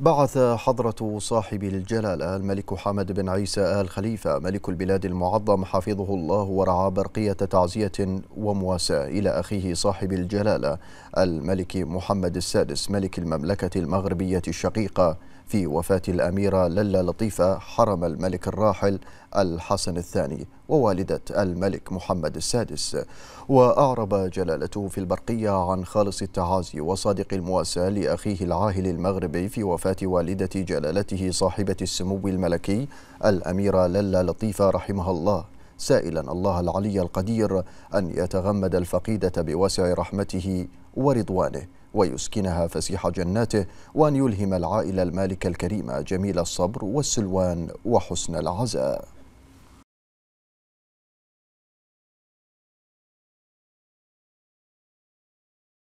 بعث حضرة صاحب الجلالة الملك حمد بن عيسى آل خليفة ملك البلاد المعظم حفظه الله ورعى برقية تعزية ومواساة إلى أخيه صاحب الجلالة الملك محمد السادس ملك المملكة المغربية الشقيقة في وفاة الأميرة للا لطيفة حرم الملك الراحل الحسن الثاني ووالدة الملك محمد السادس وأعرب جلالته في البرقية عن خالص التعازي وصادق المواساة لأخيه العاهل المغربي في وفاة والدة جلالته صاحبة السمو الملكي الأميرة للا لطيفة رحمها الله سائلا الله العلي القدير أن يتغمد الفقيدة بوسع رحمته ورضوانه ويسكنها فسيح جناته وأن يلهم العائلة المالكة الكريمة جميل الصبر والسلوان وحسن العزاء